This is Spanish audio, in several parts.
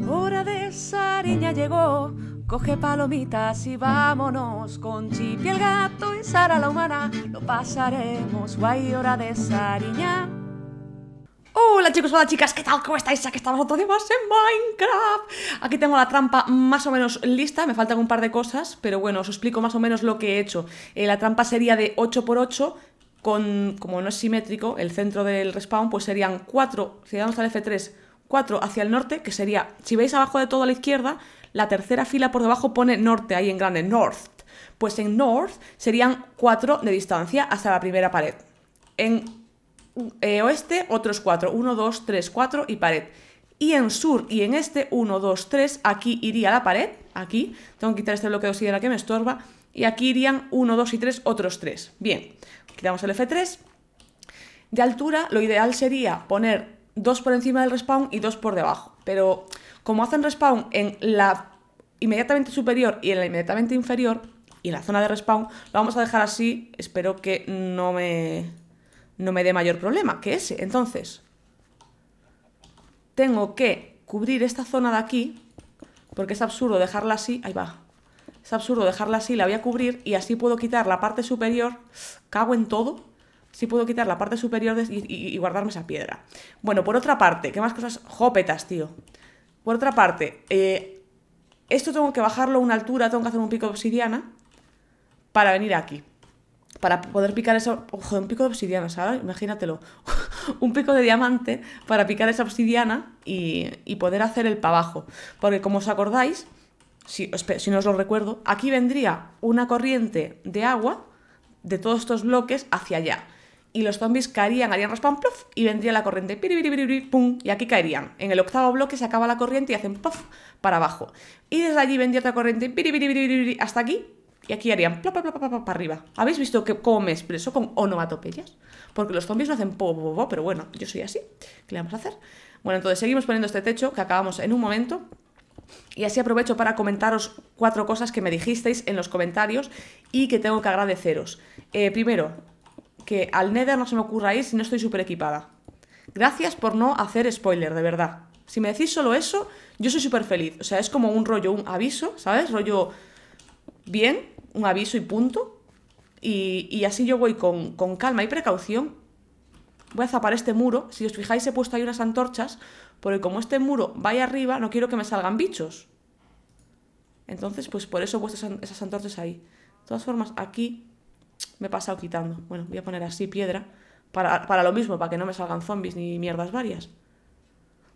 Hora de Sariña llegó, coge palomitas y vámonos con Chipi el gato y Sara la humana, lo pasaremos guay, hora de Sariña. Hola chicos, hola chicas, ¿qué tal? ¿Cómo estáis? Aquí estamos otro día más en Minecraft Aquí tengo la trampa más o menos lista, me faltan un par de cosas Pero bueno, os explico más o menos lo que he hecho eh, La trampa sería de 8x8 con, como no es simétrico, el centro del respawn, pues serían 4, si damos al F3, 4 hacia el norte, que sería, si veis abajo de todo a la izquierda, la tercera fila por debajo pone norte ahí en grande, north. Pues en north serían 4 de distancia hasta la primera pared. En eh, oeste otros 4, 1, 2, 3, 4 y pared. Y en sur y en este, 1, 2, 3, aquí iría la pared, aquí, tengo que quitar este bloque de oxígeno que me estorba, y aquí irían 1, 2 y 3, otros 3. Bien, quitamos el F3. De altura, lo ideal sería poner dos por encima del respawn y dos por debajo. Pero como hacen respawn en la inmediatamente superior y en la inmediatamente inferior, y la zona de respawn, lo vamos a dejar así, espero que no me, no me dé mayor problema que ese. Entonces, tengo que cubrir esta zona de aquí, porque es absurdo dejarla así, ahí va, es absurdo dejarla así, la voy a cubrir y así puedo quitar la parte superior, cago en todo, si puedo quitar la parte superior y, guardarme esa piedra. Bueno, por otra parte, ¿qué más cosas? Jopetas, tío. Por otra parte, eh, esto tengo que bajarlo a una altura, tengo que hacer un pico de obsidiana para venir aquí. Para poder picar eso... Ojo, un pico de obsidiana, ¿sabes? Imagínatelo. un pico de diamante para picar esa obsidiana y, poder hacer el para abajo. Porque como os acordáis, si, si no os lo recuerdo, aquí vendría una corriente de agua de todos estos bloques hacia allá y los zombies caerían, harían raspón, plof, y vendría la corriente, pum, y aquí caerían. En el octavo bloque se acaba la corriente y hacen puff para abajo. Y desde allí vendría otra corriente, hasta aquí, y aquí harían plop, plop, plop, plop, para arriba. ¿Habéis visto que, cómo me expreso con onomatopeyas? Porque los zombies no hacen po, po, po, pero bueno, yo soy así. ¿Qué le vamos a hacer? Bueno, entonces seguimos poniendo este techo que acabamos en un momento. Y así aprovecho para comentaros cuatro cosas que me dijisteis en los comentarios y que tengo que agradeceros. Eh, primero, que al Nether no se me ocurra ir si no estoy súper equipada. Gracias por no hacer spoiler, de verdad. Si me decís solo eso, yo soy súper feliz. O sea, es como un rollo, un aviso, ¿sabes? Rollo bien, un aviso y punto. Y, así yo voy con, calma y precaución. Voy a zapar este muro. Si os fijáis, he puesto ahí unas antorchas. Porque como este muro vaya arriba, no quiero que me salgan bichos. Entonces, pues por eso he puesto esas antorchas ahí. De todas formas, aquí me he pasado quitando. Bueno, voy a poner así piedra para, para lo mismo, para que no me salgan zombies ni mierdas varias.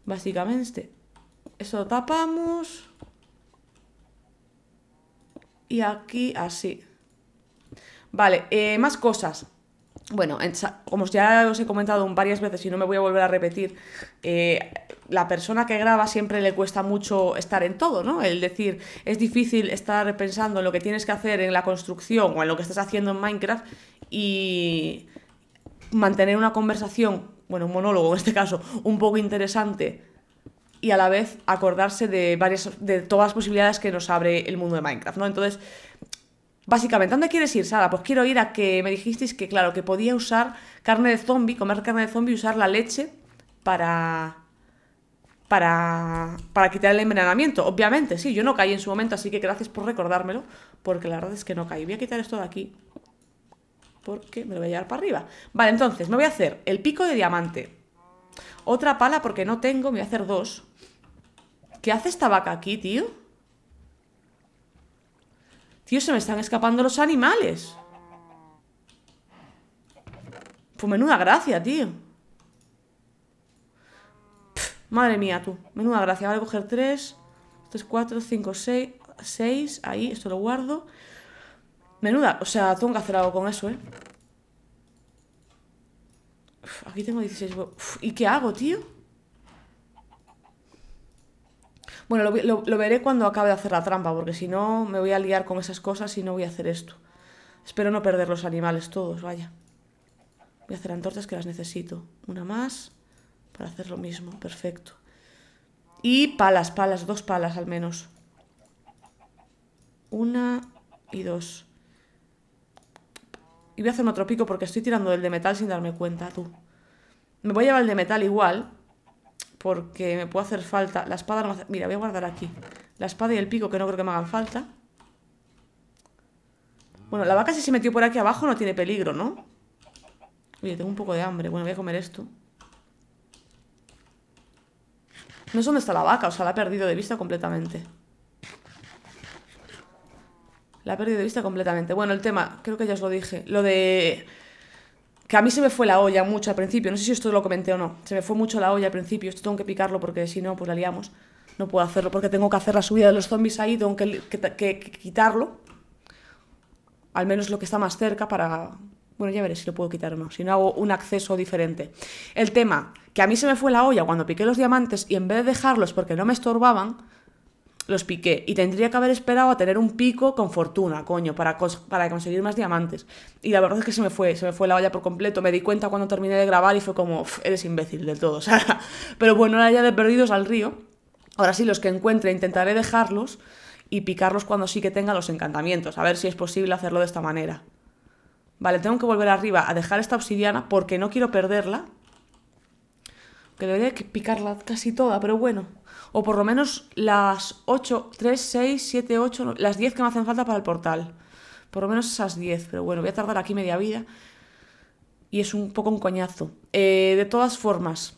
Básicamente. Eso tapamos. Y aquí así. Vale, eh, más cosas. Bueno, como ya os he comentado varias veces y no me voy a volver a repetir, eh, la persona que graba siempre le cuesta mucho estar en todo, ¿no? El decir, es difícil estar pensando en lo que tienes que hacer en la construcción o en lo que estás haciendo en Minecraft y mantener una conversación, bueno, un monólogo en este caso, un poco interesante y a la vez acordarse de varias de todas las posibilidades que nos abre el mundo de Minecraft, ¿no? Entonces, Básicamente, ¿dónde quieres ir, Sara? Pues quiero ir a que me dijisteis que, claro, que podía usar carne de zombie, comer carne de zombie y usar la leche para para, para quitar el envenenamiento. Obviamente, sí, yo no caí en su momento, así que gracias por recordármelo, porque la verdad es que no caí. Voy a quitar esto de aquí, porque me lo voy a llevar para arriba. Vale, entonces, me voy a hacer el pico de diamante. Otra pala, porque no tengo, me voy a hacer dos. ¿Qué hace esta vaca aquí, tío? Tío, se me están escapando los animales. Pues menuda gracia, tío. Madre mía, tú. Menuda gracia. a coger tres Tres, cuatro, cinco, seis seis. Ahí, esto lo guardo. Menuda, o sea, tengo que hacer algo con eso, ¿eh? aquí tengo 16 ¿Y qué hago, tío? Bueno, lo, lo veré cuando acabe de hacer la trampa, porque si no me voy a liar con esas cosas y no voy a hacer esto. Espero no perder los animales todos, vaya. Voy a hacer antorchas que las necesito. Una más para hacer lo mismo, perfecto. Y palas, palas, dos palas al menos. Una y dos. Y voy a hacer otro pico porque estoy tirando del de metal sin darme cuenta, tú. Me voy a llevar el de metal igual, porque me puede hacer falta. La espada no me Mira, voy a guardar aquí. La espada y el pico, que no creo que me hagan falta. Bueno, la vaca si se metió por aquí abajo no tiene peligro, ¿no? Oye, tengo un poco de hambre. Bueno, voy a comer esto. No sé dónde está la vaca, o sea, la ha perdido de vista completamente. La he perdido de vista completamente. Bueno, el tema, creo que ya os lo dije. Lo de... Que a mí se me fue la olla mucho al principio. No sé si esto lo comenté o no. Se me fue mucho la olla al principio. Esto tengo que picarlo porque si no, pues la liamos. No puedo hacerlo porque tengo que hacer la subida de los zombies ahí. Tengo que, que quitarlo. Al menos lo que está más cerca para bueno, ya veré si lo puedo quitar o no, si no hago un acceso diferente. El tema, que a mí se me fue la olla cuando piqué los diamantes y en vez de dejarlos porque no me estorbaban, los piqué. Y tendría que haber esperado a tener un pico con fortuna, coño, para, para conseguir más diamantes. Y la verdad es que se me fue, se me fue la olla por completo. Me di cuenta cuando terminé de grabar y fue como, eres imbécil de todo, Pero bueno, ahora ya de perdidos al río. Ahora sí, los que encuentre intentaré dejarlos y picarlos cuando sí que tenga los encantamientos. A ver si es posible hacerlo de esta manera. Vale, tengo que volver arriba a dejar esta obsidiana porque no quiero perderla. Que debería picarla casi toda, pero bueno. O por lo menos las 8, 3, 6, 7, 8, las 10 que me hacen falta para el portal. Por lo menos esas 10, pero bueno, voy a tardar aquí media vida. Y es un poco un coñazo. Eh, de todas formas,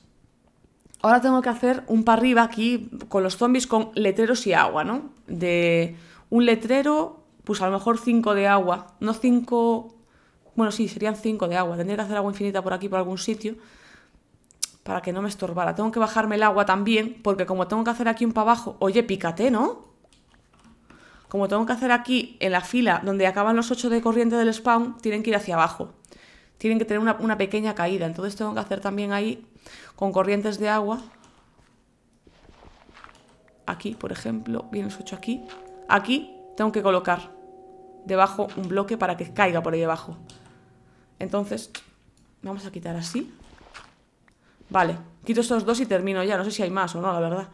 ahora tengo que hacer un para arriba aquí con los zombies con letreros y agua, ¿no? De un letrero, pues a lo mejor 5 de agua. No 5... Cinco bueno, sí, serían 5 de agua. Tendría que hacer agua infinita por aquí, por algún sitio, para que no me estorbara. Tengo que bajarme el agua también, porque como tengo que hacer aquí un para abajo... Oye, pícate, ¿no? Como tengo que hacer aquí, en la fila donde acaban los 8 de corriente del spawn, tienen que ir hacia abajo. Tienen que tener una, pequeña caída. Entonces tengo que hacer también ahí, con corrientes de agua... Aquí, por ejemplo, vienen los 8 aquí. Aquí tengo que colocar debajo un bloque para que caiga por ahí abajo. Entonces, vamos a quitar así. Vale, quito estos dos y termino ya. No sé si hay más o no, la verdad.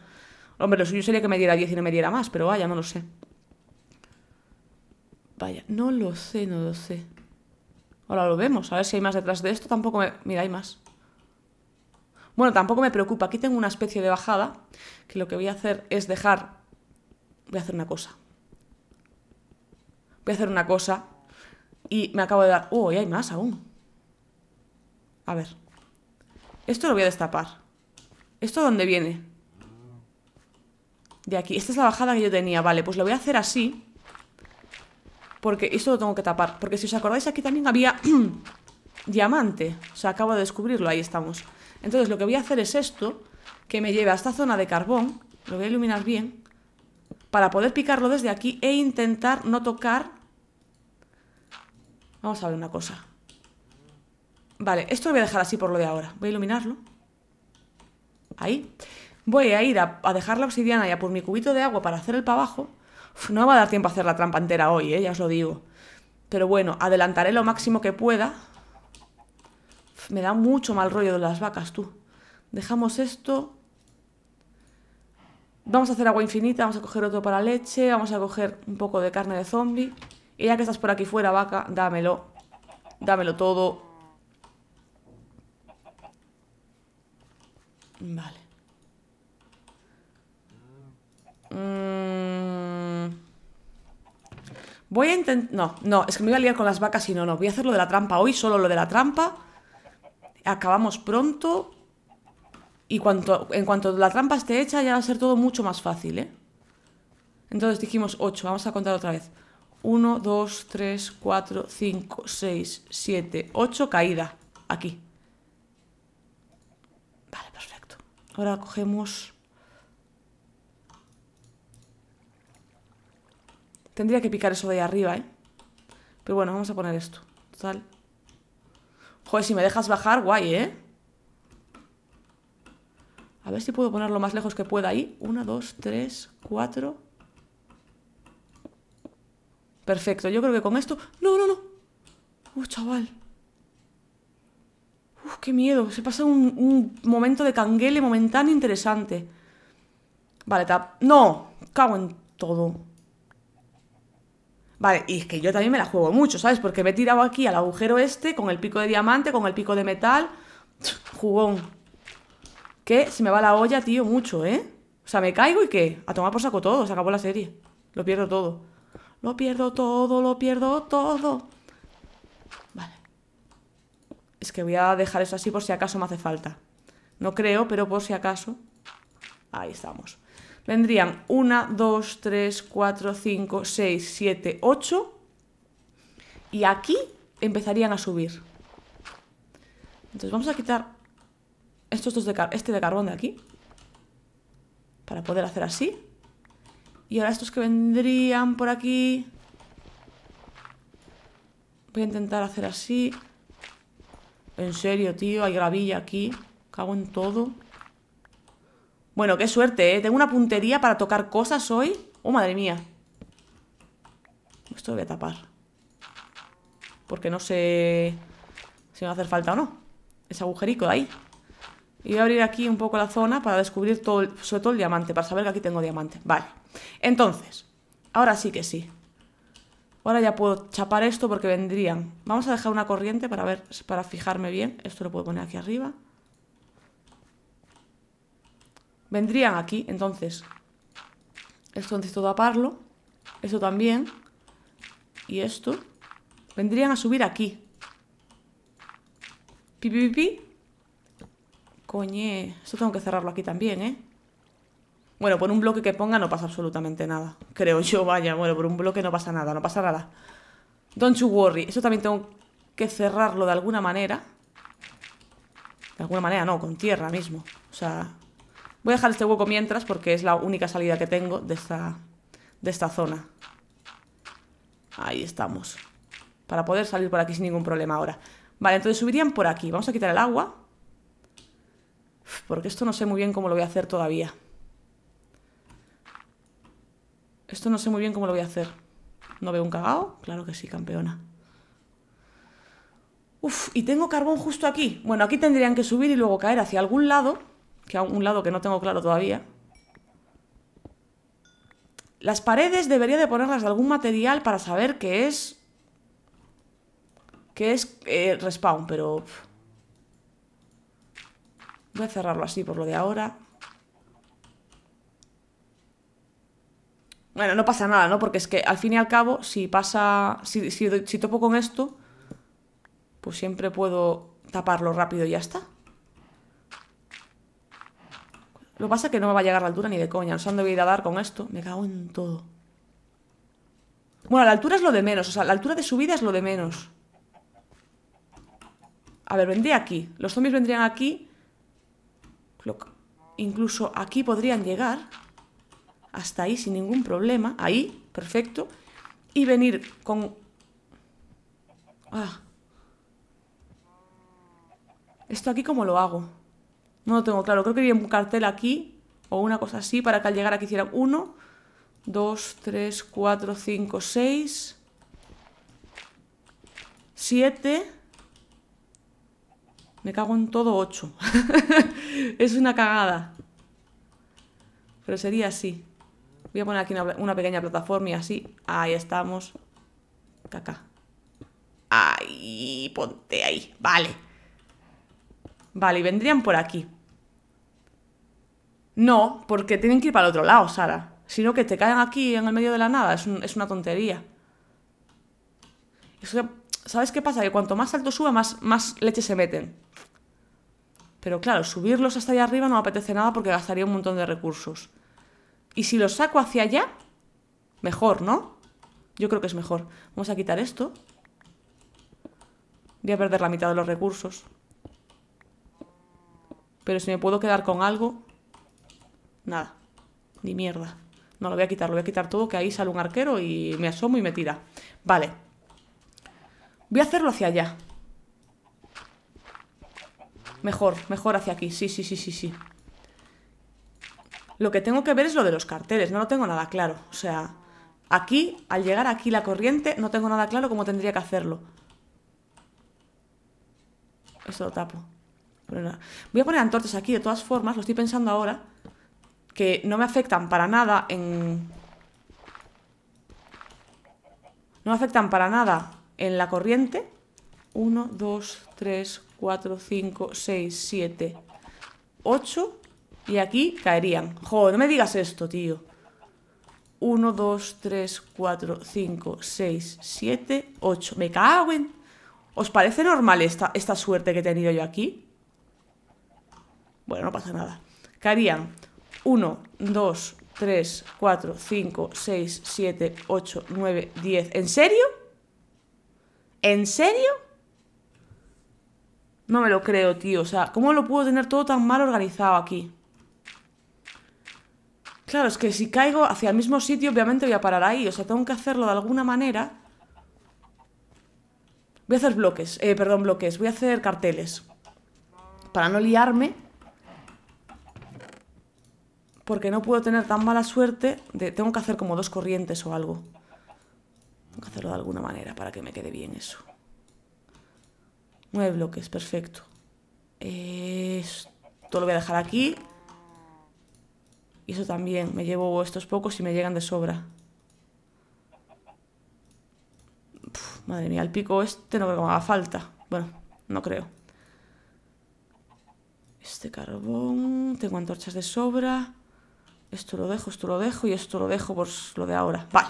Hombre, lo suyo sería que me diera 10 y no me diera más, pero vaya, no lo sé. Vaya, no lo sé, no lo sé. Ahora lo vemos, a ver si hay más detrás de esto. Tampoco me... Mira, hay más. Bueno, tampoco me preocupa. Aquí tengo una especie de bajada, que lo que voy a hacer es dejar... Voy a hacer una cosa. Voy a hacer una cosa y me acabo de dar... ¡Oh, y hay más aún! A ver. Esto lo voy a destapar. ¿Esto dónde viene? De aquí. Esta es la bajada que yo tenía. Vale, pues lo voy a hacer así. Porque esto lo tengo que tapar. Porque si os acordáis, aquí también había diamante. O sea, acabo de descubrirlo. Ahí estamos. Entonces lo que voy a hacer es esto. Que me lleve a esta zona de carbón. Lo voy a iluminar bien. Para poder picarlo desde aquí e intentar no tocar Vamos a ver una cosa. Vale, esto lo voy a dejar así por lo de ahora. Voy a iluminarlo. Ahí. Voy a ir a, dejar la obsidiana y a por mi cubito de agua para hacer el para abajo. no me va a dar tiempo a hacer la trampa hoy, ¿eh? ya os lo digo. Pero bueno, adelantaré lo máximo que pueda. me da mucho mal rollo de las vacas, tú. Dejamos esto. Vamos a hacer agua infinita, vamos a coger otro para leche, vamos a coger un poco de carne de zombie. Y ya que estás por aquí fuera, vaca, dámelo. Dámelo todo. Vale. Mm. Voy a intentar... No, no, es que me voy a liar con las vacas y no, no. Voy a hacer lo de la trampa hoy, solo lo de la trampa. Acabamos pronto. Y cuanto, en cuanto la trampa esté hecha ya va a ser todo mucho más fácil, ¿eh? Entonces dijimos 8, vamos a contar otra vez. 1, 2, 3, 4, 5, 6, 7, 8, caída. Aquí. Vale, perfecto. Ahora cogemos... Tendría que picar eso de ahí arriba, ¿eh? Pero bueno, vamos a poner esto. Total. Joder, si me dejas bajar, guay, ¿eh? A ver si puedo ponerlo más lejos que pueda ahí. 1, 2, 3, 4... Perfecto, yo creo que con esto... ¡No, no, no! ¡Uh, chaval! ¡Uf, qué miedo! Se pasa un, momento de canguele momentáneo interesante. Vale, tap... ¡No! Cago en todo. Vale, y es que yo también me la juego mucho, ¿sabes? Porque me he tirado aquí al agujero este con el pico de diamante, con el pico de metal. Jugón. Que se me va la olla, tío, mucho, ¿eh? O sea, me caigo y qué? A tomar por saco todo, se acabó la serie. Lo pierdo todo. Lo pierdo todo, lo pierdo todo. Vale. Es que voy a dejar eso así por si acaso me hace falta. No creo, pero por si acaso. Ahí estamos. Vendrían 1, 2, 3, 4, 5, 6, 7, 8. Y aquí empezarían a subir. Entonces vamos a quitar estos dos de este de carbón de aquí. Para poder hacer así. Y ahora estos que vendrían por aquí... Voy a intentar hacer así. En serio, tío, hay gravilla aquí. Cago en todo. Bueno, qué suerte, ¿eh? Tengo una puntería para tocar cosas hoy. Oh, madre mía. Esto lo voy a tapar. Porque no sé si me va a hacer falta o no. Ese agujerico de ahí. Y voy a abrir aquí un poco la zona para descubrir todo, sobre todo el diamante, para saber que aquí tengo diamante. Vale. Entonces, ahora sí que sí. Ahora ya puedo chapar esto porque vendrían. Vamos a dejar una corriente para ver, para fijarme bien. Esto lo puedo poner aquí arriba. Vendrían aquí, entonces. Esto necesito taparlo. Esto también. Y esto. Vendrían a subir aquí. Pi, pi, pi, pi. Coñe, esto tengo que cerrarlo aquí también, ¿eh? Bueno, por un bloque que ponga no pasa absolutamente nada. Creo yo, vaya, bueno, por un bloque no pasa nada, no pasa nada. Don't you worry. Eso también tengo que cerrarlo de alguna manera. De alguna manera no, con tierra mismo. O sea, voy a dejar este hueco mientras porque es la única salida que tengo de esta, de esta zona. Ahí estamos. Para poder salir por aquí sin ningún problema ahora. Vale, entonces subirían por aquí. Vamos a quitar el agua. Porque esto no sé muy bien cómo lo voy a hacer todavía. Esto no sé muy bien cómo lo voy a hacer. ¿No veo un cagao? Claro que sí, campeona. Uf, y tengo carbón justo aquí. Bueno, aquí tendrían que subir y luego caer hacia algún lado. Que a un lado que no tengo claro todavía. Las paredes debería de ponerlas de algún material para saber qué es... Qué es eh, respawn, pero... Voy a cerrarlo así por lo de ahora. Bueno, no pasa nada, ¿no? Porque es que al fin y al cabo, si pasa. Si, topo con esto, pues siempre puedo taparlo rápido y ya está. Lo que pasa es que no me va a llegar la altura ni de coña. No sé dónde voy a dar con esto. Me cago en todo. Bueno, la altura es lo de menos. O sea, la altura de subida es lo de menos. A ver, vendría aquí. Los zombies vendrían aquí. Incluso aquí podrían llegar, hasta ahí sin ningún problema, ahí, perfecto, y venir con... Ah, Esto aquí cómo lo hago. No lo tengo claro, creo que había un cartel aquí o una cosa así para que al llegar aquí hicieran Uno, 2, 3, 4, 5, 6, Siete me cago en todo 8. es una cagada. Pero sería así. Voy a poner aquí una, pequeña plataforma y así. Ahí estamos. Caca. Ahí, ponte ahí. Vale. Vale, y vendrían por aquí. No, porque tienen que ir para el otro lado, Sara. Sino que te caen aquí en el medio de la nada. Es, una tontería. ¿Sabes qué pasa? Que cuanto más alto suba, más, más leche se meten. Pero claro, subirlos hasta allá arriba no me apetece nada porque gastaría un montón de recursos. Y si los saco hacia allá, mejor, ¿no? Yo creo que es mejor. Vamos a quitar esto. Voy a perder la mitad de los recursos. Pero si me puedo quedar con algo... Nada. Ni mierda. No, lo voy a quitar, lo voy a quitar todo, que ahí sale un arquero y me asomo y me tira. Vale. Voy a hacerlo hacia allá. Mejor, mejor hacia aquí. Sí, sí, sí, sí, sí. Lo que tengo que ver es lo de los carteles, no lo tengo nada claro. O sea, aquí, al llegar aquí la corriente, no tengo nada claro cómo tendría que hacerlo. Esto lo tapo. Voy a poner antorchas aquí, de todas formas, lo estoy pensando ahora, que no me afectan para nada en... No me afectan para nada en la corriente. 1, 2, 3, 4, 5, 6, 7, 8 y aquí caerían. Joder, no me digas esto, tío. 1, 2, 3, 4, 5, 6, 7, 8. Me cago en... ¿Os parece normal esta, esta suerte que he tenido yo aquí? Bueno, no pasa nada. Caerían 1, 2, 3, 4, 5, 6, 7, 8, 9, 10. ¿En serio? ¿En serio? No me lo creo, tío. O sea, ¿cómo lo puedo tener todo tan mal organizado aquí? Claro, es que si caigo hacia el mismo sitio, obviamente voy a parar ahí. O sea, tengo que hacerlo de alguna manera. Voy a hacer bloques. Eh, perdón, bloques. Voy a hacer carteles. Para no liarme. Porque no puedo tener tan mala suerte. Tengo que hacer como dos corrientes o algo. Tengo que hacerlo de alguna manera para que me quede bien eso. Nueve bloques, perfecto. Esto lo voy a dejar aquí. Y eso también. Me llevo estos pocos y me llegan de sobra. madre mía, el pico este no creo que me haga falta. Bueno, no creo. Este carbón. Tengo antorchas de sobra. Esto lo dejo, esto lo dejo y esto lo dejo por lo de ahora. Vale.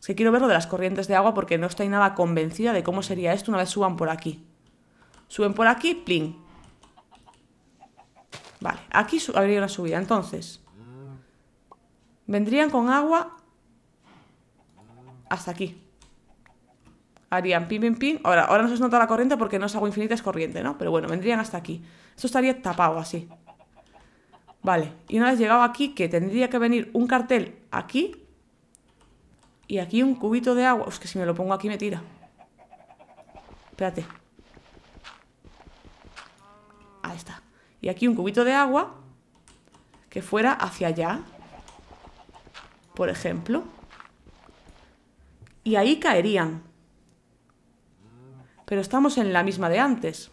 Es que quiero ver lo de las corrientes de agua porque no estoy nada convencida de cómo sería esto una vez suban por aquí. Suben por aquí, plin. Vale, aquí habría una subida, entonces. Vendrían con agua hasta aquí. Harían pim pin, pim. Ahora, ahora no se nota la corriente porque no es agua infinita, es corriente, ¿no? Pero bueno, vendrían hasta aquí. Esto estaría tapado así. Vale, y una vez llegado aquí, que tendría que venir un cartel aquí y aquí un cubito de agua. Es que si me lo pongo aquí me tira. Espérate. y aquí un cubito de agua que fuera hacia allá, por ejemplo. Y ahí caerían. Pero estamos en la misma de antes.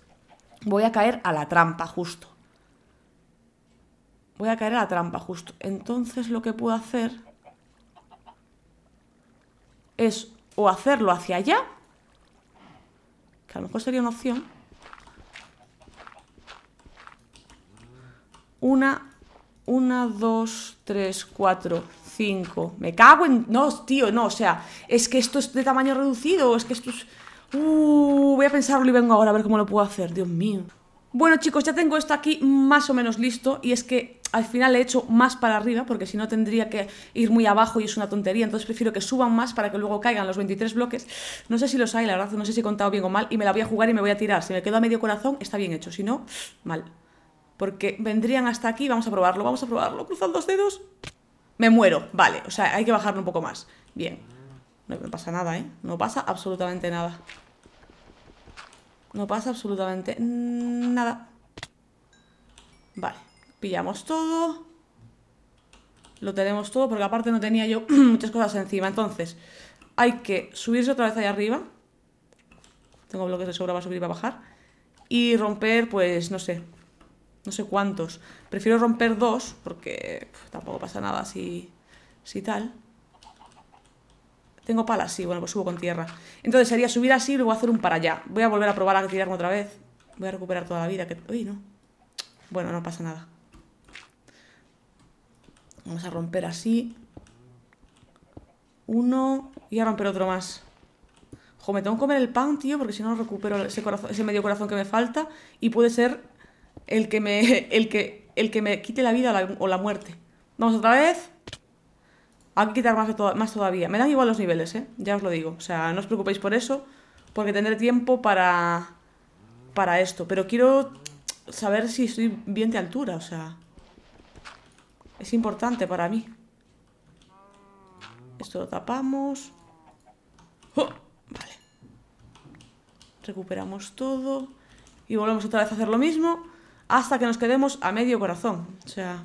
Voy a caer a la trampa justo. Voy a caer a la trampa justo. Entonces lo que puedo hacer es o hacerlo hacia allá, que a lo mejor sería una opción, Una, una, dos, tres, cuatro, cinco. Me cago en... No, tío, no, o sea, es que esto es de tamaño reducido, es que esto es... Uh, voy a pensarlo y vengo ahora a ver cómo lo puedo hacer, Dios mío. Bueno chicos, ya tengo esto aquí más o menos listo y es que al final he hecho más para arriba porque si no tendría que ir muy abajo y es una tontería, entonces prefiero que suban más para que luego caigan los 23 bloques. No sé si los hay, la verdad, no sé si he contado bien o mal y me la voy a jugar y me voy a tirar. Si me quedo a medio corazón está bien hecho, si no, mal. Porque vendrían hasta aquí, vamos a probarlo, vamos a probarlo. Cruzad los dedos. Me muero, vale, o sea, hay que bajarlo un poco más. Bien. No pasa nada, ¿eh? No pasa absolutamente nada. No pasa absolutamente nada. Vale, pillamos todo. Lo tenemos todo, porque aparte no tenía yo muchas cosas encima. Entonces, hay que subirse otra vez ahí arriba. Tengo bloques de sobra para subir y para bajar. Y romper, pues, no sé, no sé cuántos. Prefiero romper dos, porque tampoco pasa nada si, si tal. Tengo palas, sí, bueno, pues subo con tierra. Entonces sería subir así y luego hacer un para allá. Voy a volver a probar a tirarme otra vez. Voy a recuperar toda la vida. Que... Uy, no. Bueno, no pasa nada. Vamos a romper así. Uno. Y a romper otro más. Ojo, me tengo que comer el pan, tío, porque si no recupero ese medio corazón que me falta. Y puede ser el que me, el que, el que me quite la vida o la, muerte. Vamos otra vez. Hay que quitar más, más todavía. Me dan igual los niveles, ¿eh? Ya os lo digo. O sea, no os preocupéis por eso, porque tendré tiempo para, para esto. Pero quiero saber si estoy bien de altura, o sea... Es importante para mí. Esto lo tapamos. ¡Oh! Vale. Recuperamos todo. Y volvemos otra vez a hacer lo mismo hasta que nos quedemos a medio corazón. O sea,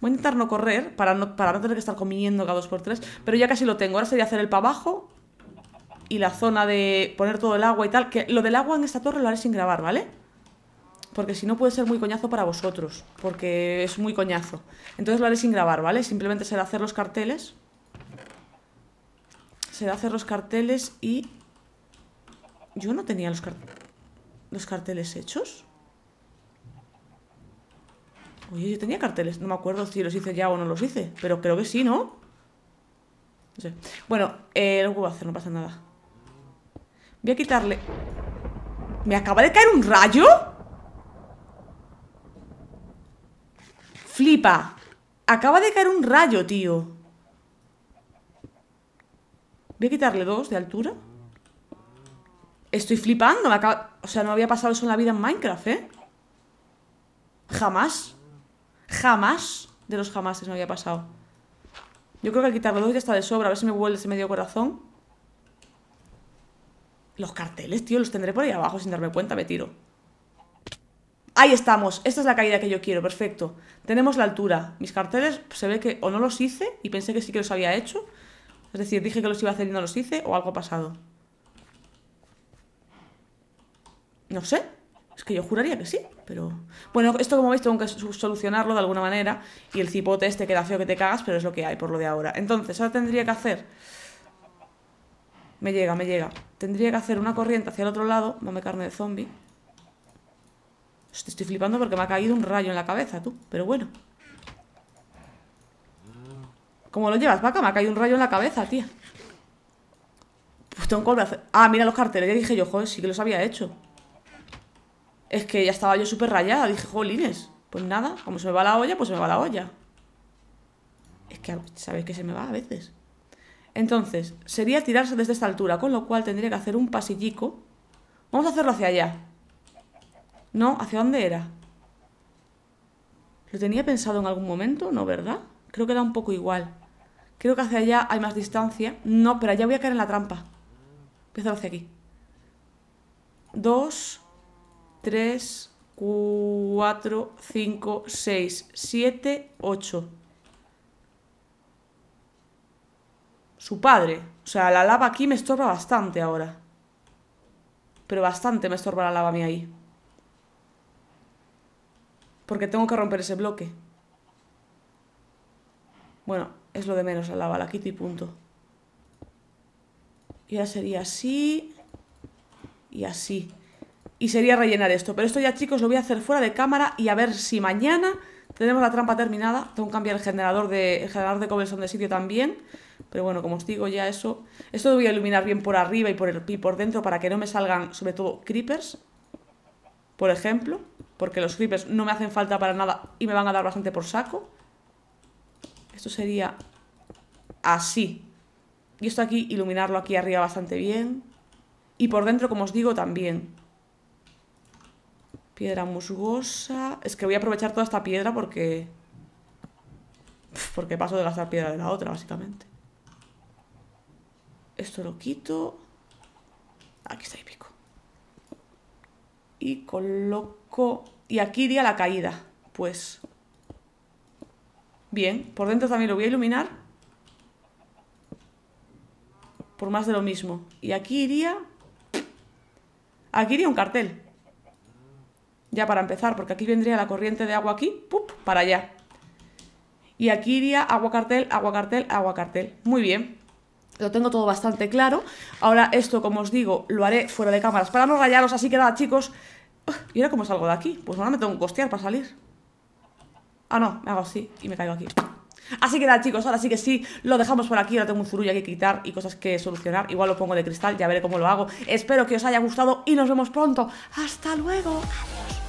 voy a intentar no correr para no, tener que estar comiendo cada dos por tres, pero ya casi lo tengo. Ahora sería hacer el para abajo y la zona de poner todo el agua y tal. Que lo del agua en esta torre lo haré sin grabar, ¿vale? Porque si no puede ser muy coñazo para vosotros, porque es muy coñazo. Entonces lo haré sin grabar, ¿vale? Simplemente será hacer los carteles. Será hacer los carteles y... Yo no tenía los, los carteles hechos. Oye, yo tenía carteles. No me acuerdo si los hice ya o no los hice. Pero creo que sí, ¿no? No sé. Bueno, eh, lo a hacer, no pasa nada. Voy a quitarle... ¿Me acaba de caer un rayo? Flipa. Acaba de caer un rayo, tío. Voy a quitarle dos de altura. Estoy flipando. O sea, no había pasado eso en la vida en Minecraft, ¿eh? Jamás. Jamás de los jamases me había pasado. Yo creo que al los dos ya está de sobra. A ver si me vuelve ese medio corazón. Los carteles, tío, los tendré por ahí abajo sin darme cuenta, me tiro. Ahí estamos, esta es la caída que yo quiero, perfecto. Tenemos la altura. Mis carteles pues, se ve que o no los hice y pensé que sí que los había hecho. Es decir, dije que los iba a hacer y no los hice o algo ha pasado. No sé, es que yo juraría que sí, pero... Bueno, esto como veis tengo que solucionarlo de alguna manera y el cipote este queda feo que te cagas, pero es lo que hay por lo de ahora. Entonces, ahora tendría que hacer... Me llega, me llega. Tendría que hacer una corriente hacia el otro lado. Dame carne de zombie. estoy flipando porque me ha caído un rayo en la cabeza, tú. Pero bueno. ¿Cómo lo llevas, vaca? Me ha caído un rayo en la cabeza, tía. Pues tengo que Ah, mira los carteles. Ya dije yo, joder, sí que los había hecho es que ya estaba yo súper rayada. Dije, jolines, pues nada, como se me va la olla, pues se me va la olla. Es que sabes que se me va a veces. Entonces, sería tirarse desde esta altura, con lo cual tendría que hacer un pasillico. Vamos a hacerlo hacia allá. No, ¿hacia dónde era? ¿Lo tenía pensado en algún momento? No, ¿verdad? Creo que da un poco igual. Creo que hacia allá hay más distancia. No, pero allá voy a caer en la trampa. Voy a hacerlo hacia aquí. Dos, 3, 4, 5, 6, 7, 8. Su padre. O sea, la lava aquí me estorba bastante ahora. Pero bastante me estorba la lava a mí ahí. Porque tengo que romper ese bloque. Bueno, es lo de menos la lava, la quito y punto. Y ahora sería así y así y sería rellenar esto. Pero esto ya, chicos, lo voy a hacer fuera de cámara y a ver si mañana tenemos la trampa terminada. Tengo que cambiar el generador de, el generador de cobblestone de sitio también. Pero bueno, como os digo, ya eso... Esto lo voy a iluminar bien por arriba y por, y por dentro para que no me salgan, sobre todo, creepers. Por ejemplo. Porque los creepers no me hacen falta para nada y me van a dar bastante por saco. Esto sería así. Y esto aquí, iluminarlo aquí arriba bastante bien. Y por dentro, como os digo, también. Piedra musgosa. Es que voy a aprovechar toda esta piedra porque... Porque paso de gastar piedra de la otra, básicamente. Esto lo quito. Aquí está el pico. Y coloco... Y aquí iría la caída. Pues... Bien. Por dentro también lo voy a iluminar. Por más de lo mismo. Y aquí iría... Aquí iría un cartel. Ya para empezar, porque aquí vendría la corriente de agua aquí, ¡pup! para allá. Y aquí iría agua cartel, agua cartel, agua cartel. Muy bien. Lo tengo todo bastante claro. Ahora esto, como os digo, lo haré fuera de cámaras para no rayaros. Así que nada, chicos. ¿Y ahora cómo salgo de aquí? Pues ahora me tengo que costear para salir. Ah, no, me hago así y me caigo aquí. Así que nada chicos, ahora sí que sí, lo dejamos por aquí Ahora tengo un zurullo que quitar y cosas que solucionar Igual lo pongo de cristal, ya veré cómo lo hago Espero que os haya gustado y nos vemos pronto ¡Hasta luego! ¡Adiós!